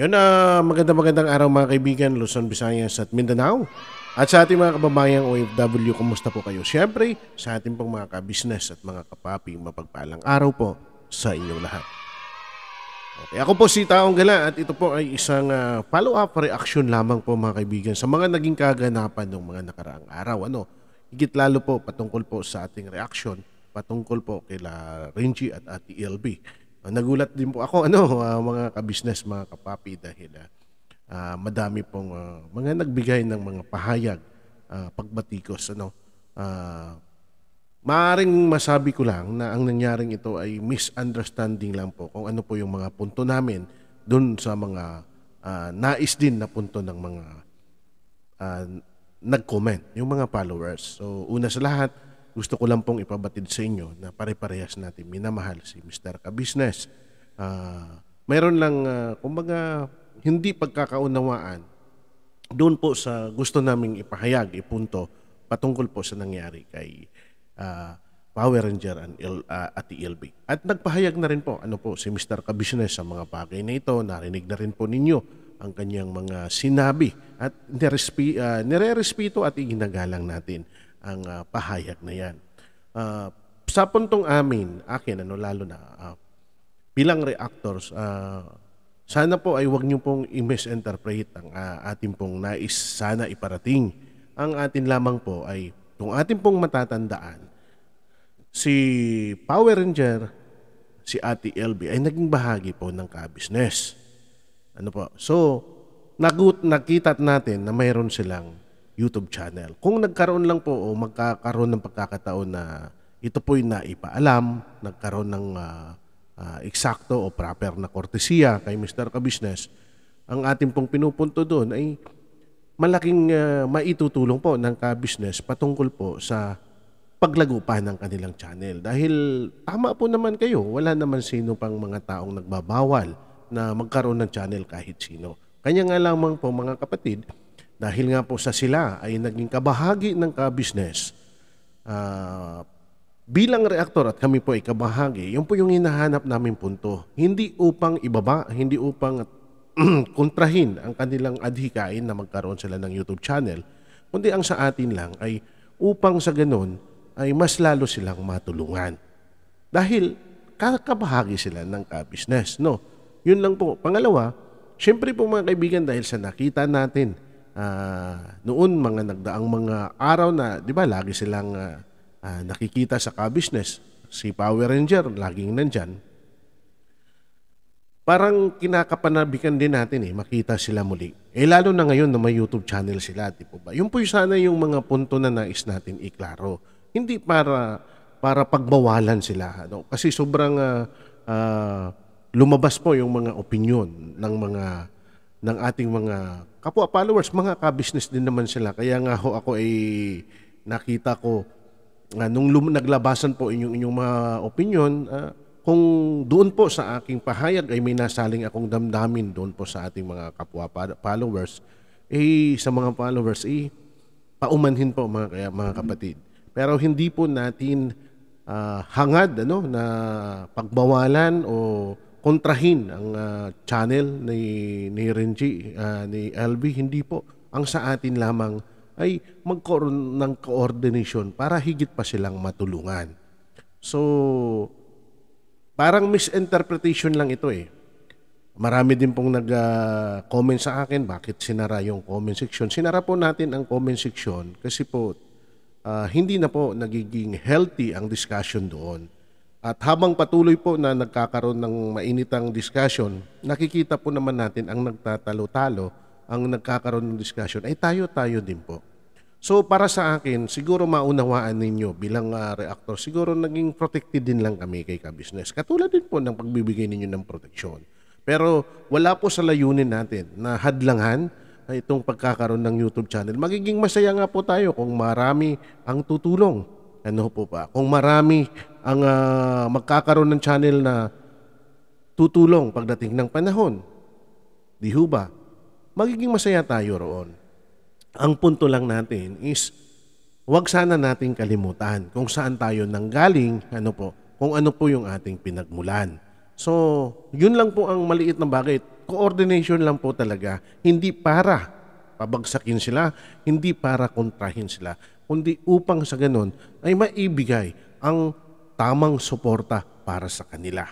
Yun, uh, magandang magandang araw mga kaibigan, Luzon, Visayas at Mindanao. At sa ating mga kababayang OFW, kumusta po kayo? Siyempre, sa ating pong mga kabisnes at mga kapapi, mapagpalang araw po sa inyong lahat. Okay, ako po si Taong Gala at ito po ay isang uh, follow-up reaction lamang po mga kaibigan sa mga naging kaganapan ng mga nakaraang araw. Ano, higit lalo po patungkol po sa ating reaction patungkol po kay La Renji at Ati LB. Ah, nagulat din po ako ano uh, mga ka-business, mga kapapi dahil uh, madami pong uh, mga nagbigay ng mga pahayag uh, pagbatikos ano. Uh, maaring masabi ko lang na ang nangyaring ito ay misunderstanding lang po kung ano po yung mga punto namin doon sa mga uh, nais din na punto ng mga uh, nag-comment, yung mga followers. So una sa lahat, gusto ko lang pong ipabatid sa inyo na pare-parehas natin minamahal si Mr. Kabisnes. Uh, mayroon lang, uh, kumbaga, hindi pagkakaunawaan doon po sa gusto naming ipahayag, ipunto, patungkol po sa nangyari kay uh, Power Ranger and Il, uh, at ELB. At nagpahayag na rin po ano po si Mr. Kabisnes sa mga bagay na ito. Narinig na rin po ninyo ang kanyang mga sinabi at nire-respeto uh, nire at iginagalang natin ang uh, pahayag na yan. Uh, sa puntong amin, akin, ano, lalo na, uh, bilang reactors, uh, sana po ay wag niyo pong i-misinterpret ang uh, atin pong nais sana iparating. Ang atin lamang po ay, kung atin pong matatandaan, si Power Ranger, si Ate LB ay naging bahagi po ng ka-business. Ano po? So, nagut nakita natin na mayroon silang YouTube channel. Kung nagkaroon lang po o magkakaroon ng pagkakataon na ito po'y naipaalam, nagkaroon ng uh, uh, eksakto o proper na kortesiya kay Mr. Kabusiness, ang ating pong pinupunto doon ay malaking uh, maitutulong po ng Kabusiness patungkol po sa paglago pa ng kanilang channel. Dahil tama po naman kayo, wala naman sino pang mga taong nagbabawal na magkaroon ng channel kahit sino. Kanya nga lamang po mga kapatid, dahil nga po sa sila ay naging kabahagi ng ka-business. Uh, bilang reaktor at kami po ay kabahagi, yun po yung hinahanap namin punto. Hindi upang ibaba, hindi upang kontrahin ang kanilang adhikain na magkaroon sila ng YouTube channel, kundi ang sa atin lang ay upang sa ganun ay mas lalo silang matulungan. Dahil kakabahagi sila ng ka-business. No? Yun lang po. Pangalawa, syempre po mga kaibigan dahil sa nakita natin uh, noon mga nagdaang mga araw na 'di ba lagi silang uh, uh, nakikita sa ka-business si Power Ranger laging nandyan parang kinakapanabikan din natin eh makita sila muli eh lalo na ngayon na may YouTube channel sila di po ba yun po yung sana yung mga punto na nais natin iklaro hindi para para pagbawalan sila ano kasi sobrang uh, uh, lumabas po yung mga opinion ng mga ng ating mga kapwa followers, mga ka-business din naman sila. Kaya nga ho ako ay nakita ko uh, nung lum- naglabasan po inyong inyong mga opinion, uh, kung doon po sa aking pahayag ay may nasaling akong damdamin doon po sa ating mga kapwa followers, eh sa mga followers eh paumanhin po mga kaya mga kapatid. Pero hindi po natin uh, hangad ano na pagbawalan o kontrahin ang uh, channel ni, ni Renji, uh, ni LB. Hindi po. Ang sa atin lamang ay magkaroon ng coordination para higit pa silang matulungan. So, parang misinterpretation lang ito eh. Marami din pong nag-comment ah, uh, sa akin, bakit sinara yung comment section? Sinara po natin ang comment section kasi po uh, hindi na po nagiging healthy ang discussion doon at habang patuloy po na nagkakaroon ng mainitang discussion, nakikita po naman natin ang nagtatalo-talo, ang nagkakaroon ng discussion ay tayo-tayo din po. So para sa akin, siguro maunawaan ninyo bilang uh, reactor, siguro naging protected din lang kami kay ka-business. Katulad din po ng pagbibigay ninyo ng proteksyon. Pero wala po sa layunin natin na hadlangan ah, itong pagkakaroon ng YouTube channel. Magiging masaya nga po tayo kung marami ang tutulong ano po ba? Kung marami ang uh, magkakaroon ng channel na tutulong pagdating ng panahon, di ho ba? Magiging masaya tayo roon. Ang punto lang natin is wag sana nating kalimutan kung saan tayo nanggaling, ano po, kung ano po yung ating pinagmulan. So, yun lang po ang maliit na bagay. Coordination lang po talaga. Hindi para pabagsakin sila, hindi para kontrahin sila kundi upang sa ganon ay maibigay ang tamang suporta para sa kanila.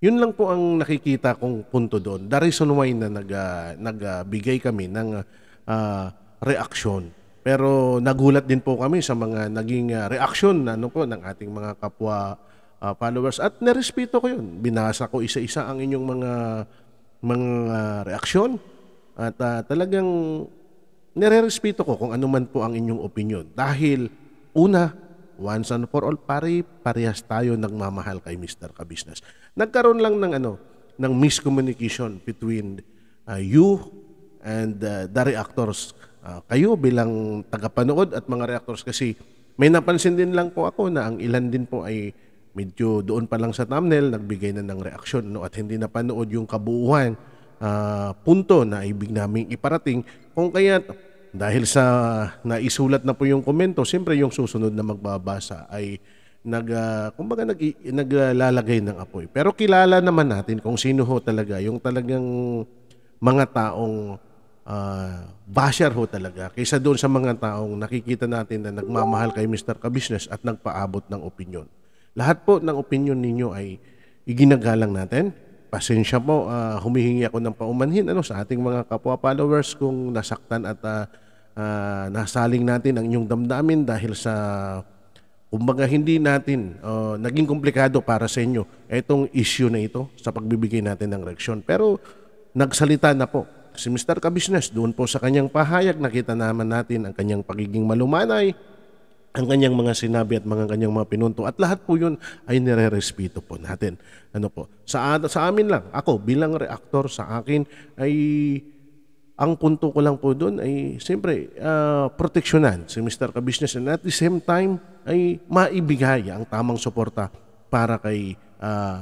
Yun lang po ang nakikita kong punto doon. The reason why na nag, uh, nagbigay kami ng uh, reaksyon. Pero nagulat din po kami sa mga naging uh, reaksyon na, ano po, ng ating mga kapwa uh, followers. At nerespeto ko yun. Binasa ko isa-isa ang inyong mga mga reaksyon. At uh, talagang nire-respeto ko kung anuman po ang inyong opinion. Dahil una, once and for all, pare, parehas tayo nagmamahal kay Mr. Kabisnes. Nagkaroon lang ng ano, ng miscommunication between uh, you and uh, the reactors. Uh, kayo bilang tagapanood at mga reactors kasi may napansin din lang po ako na ang ilan din po ay medyo doon pa lang sa thumbnail, nagbigay na ng reaksyon no, at hindi napanood yung kabuuan uh, punto na ibig naming iparating. Kung kaya dahil sa naisulat na po yung komento, siyempre yung susunod na magbabasa ay nag uh, kumbaga nag naglalagay ng apoy. Pero kilala naman natin kung sino ho talaga yung talagang mga taong uh, basher ho talaga kaysa doon sa mga taong nakikita natin na nagmamahal kay Mr. Kabisnes at nagpaabot ng opinion. Lahat po ng opinion ninyo ay iginagalang natin pasensya po, uh, humihingi ako ng paumanhin ano, sa ating mga kapwa followers kung nasaktan at uh, uh, nasaling natin ang inyong damdamin dahil sa kumbaga hindi natin uh, naging komplikado para sa inyo itong issue na ito sa pagbibigay natin ng reaksyon. Pero nagsalita na po si Mr. Kabisnes doon po sa kanyang pahayag nakita naman natin ang kanyang pagiging malumanay ang kanyang mga sinabi at mga kanyang mga pinunto at lahat po yun ay nire-respeto po natin. Ano po? Sa, sa amin lang, ako bilang reactor sa akin ay ang punto ko lang po doon ay siyempre uh, proteksyonan si Mr. Kabisnes and at the same time ay maibigay ang tamang suporta para kay uh,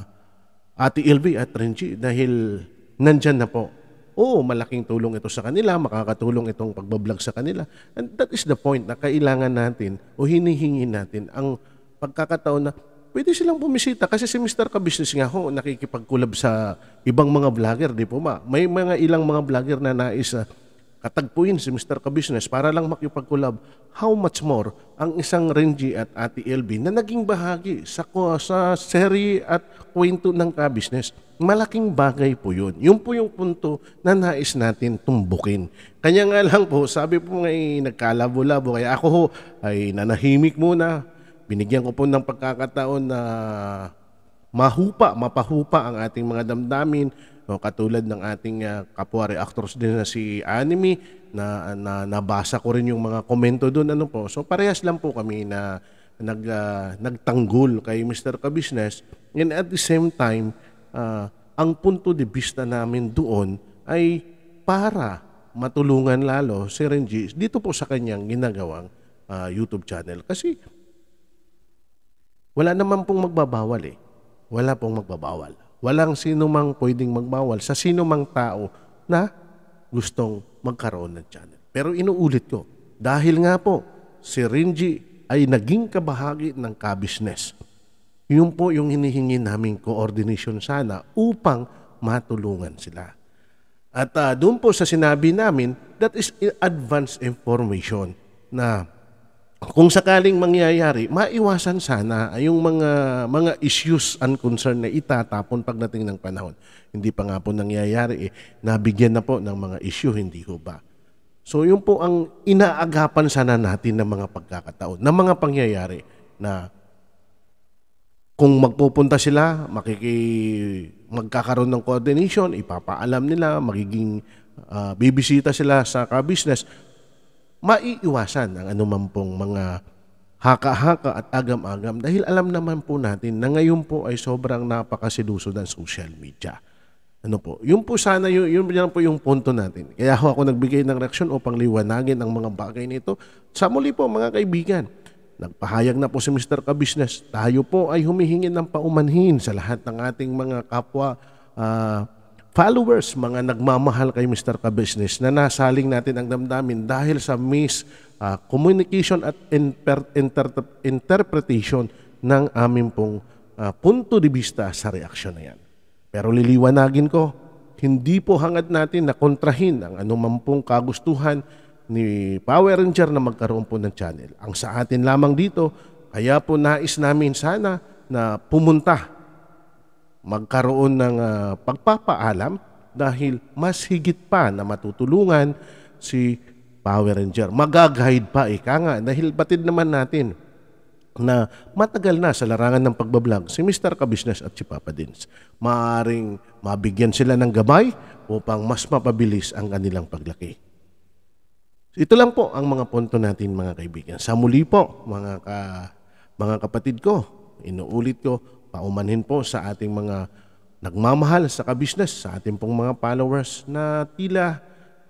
Ate Ilvi at Renji dahil nandyan na po oh, malaking tulong ito sa kanila, makakatulong itong pagbablog sa kanila. And that is the point na kailangan natin o hinihingi natin ang pagkakataon na pwede silang bumisita kasi si Mr. Kabisnes nga ho nakikipagkulab sa ibang mga vlogger, di po ma? May mga ilang mga vlogger na nais uh, katagpuin si Mr. Kabusiness para lang makipag-collab, how much more ang isang Renji at Ate LB na naging bahagi sa, sa seri at kwento ng kabusiness. Malaking bagay po yun. Yun po yung punto na nais natin tumbukin. Kanya nga lang po, sabi po ngay eh, nagkalabo-labo. Kaya ako ho, ay nanahimik muna. Binigyan ko po ng pagkakataon na mahupa, mapahupa ang ating mga damdamin No, katulad ng ating uh, ah, kapwa reactors din na si Anime na, na nabasa ko rin yung mga komento doon ano po. So parehas lang po kami na nag uh, nagtanggol kay Mr. Kabusiness and at the same time uh, ang punto de vista namin doon ay para matulungan lalo si Renji dito po sa kanyang ginagawang uh, YouTube channel kasi wala naman pong magbabawal eh. Wala pong magbabawal walang sino mang pwedeng magbawal sa sino mang tao na gustong magkaroon ng channel. Pero inuulit ko, dahil nga po, si Rinji ay naging kabahagi ng kabisnes. Yun po yung hinihingi naming coordination sana upang matulungan sila. At uh, ah, doon po sa sinabi namin, that is advance information na kung sakaling mangyayari, maiwasan sana yung mga mga issues and concern na itatapon pagdating ng panahon. Hindi pa nga po nangyayari eh. Nabigyan na po ng mga issue, hindi ko ba? So yun po ang inaagapan sana natin ng mga pagkakataon, ng mga pangyayari na kung magpupunta sila, makiki magkakaroon ng coordination, ipapaalam nila, magiging uh, bibisita sila sa ka-business maiiwasan ang anuman pong mga haka-haka at agam-agam dahil alam naman po natin na ngayon po ay sobrang napakasiduso ng social media. Ano po? Yun po sana, yun, yun lang po yung punto natin. Kaya ako, ako nagbigay ng reaksyon upang liwanagin ang mga bagay nito. Sa muli po mga kaibigan, nagpahayag na po si Mr. Kabisnes, tayo po ay humihingi ng paumanhin sa lahat ng ating mga kapwa uh, followers, mga nagmamahal kay Mr. Kabusiness na nasaling natin ang damdamin dahil sa mis uh, communication at inter- inter- interpretation ng aming pong uh, punto de vista sa reaksyon na yan. Pero liliwanagin ko, hindi po hangad natin na kontrahin ang anumang pong kagustuhan ni Power Ranger na magkaroon po ng channel. Ang sa atin lamang dito, kaya po nais namin sana na pumunta magkaroon ng uh, pagpapaalam dahil mas higit pa na matutulungan si Power Ranger. Magaguide pa ika nga dahil batid naman natin na matagal na sa larangan ng pagbablog si Mr. Kabusiness at si Papa Dins. Maaring mabigyan sila ng gabay upang mas mapabilis ang kanilang paglaki. Ito lang po ang mga punto natin mga kaibigan. Sa muli po mga ka, mga kapatid ko, inuulit ko, paumanhin po sa ating mga nagmamahal sa kabisnes, sa ating pong mga followers na tila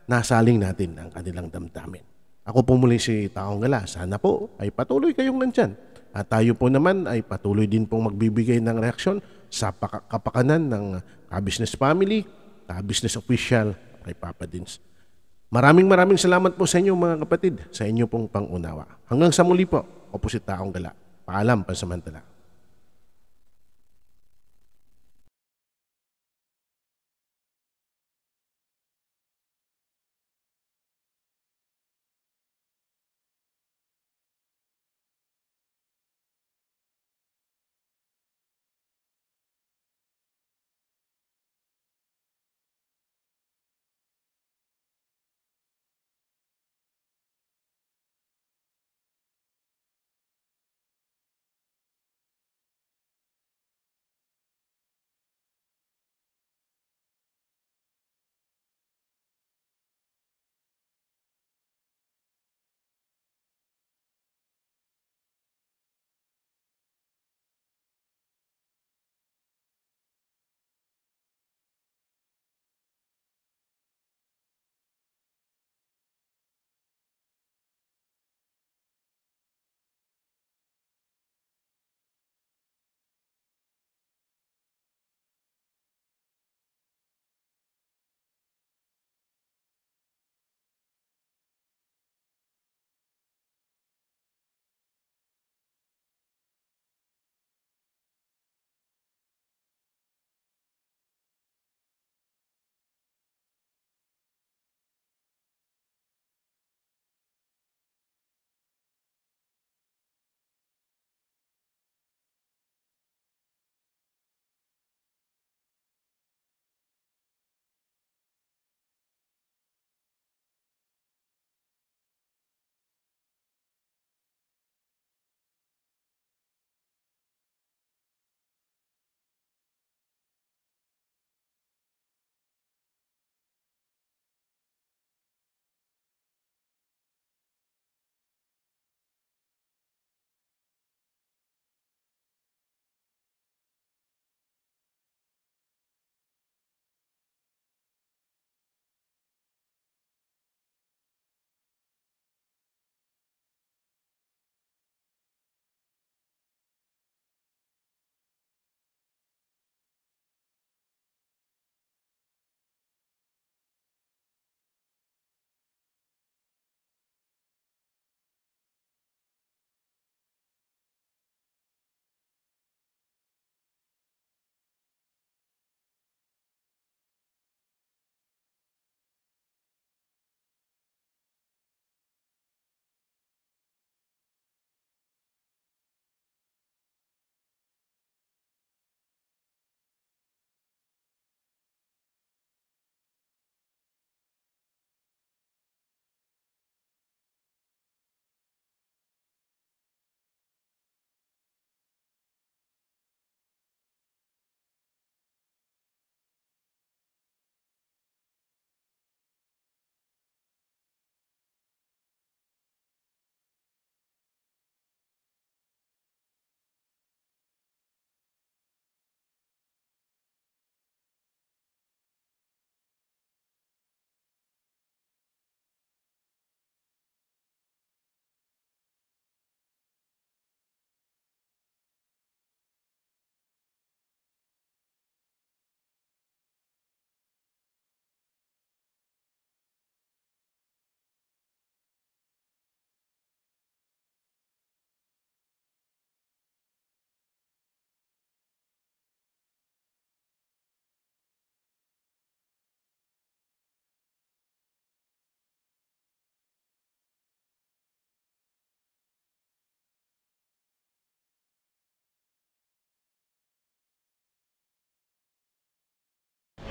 nasaling natin ang kanilang damdamin. Ako po muli si Taong Gala. Sana po ay patuloy kayong nandyan. At tayo po naman ay patuloy din pong magbibigay ng reaksyon sa kapakanan ng kabisnes family, ka-business official, kay Papa Dins. Maraming maraming salamat po sa inyo mga kapatid, sa inyo pong pangunawa. Hanggang sa muli po, ako po si Taong Gala. Paalam pansamantala.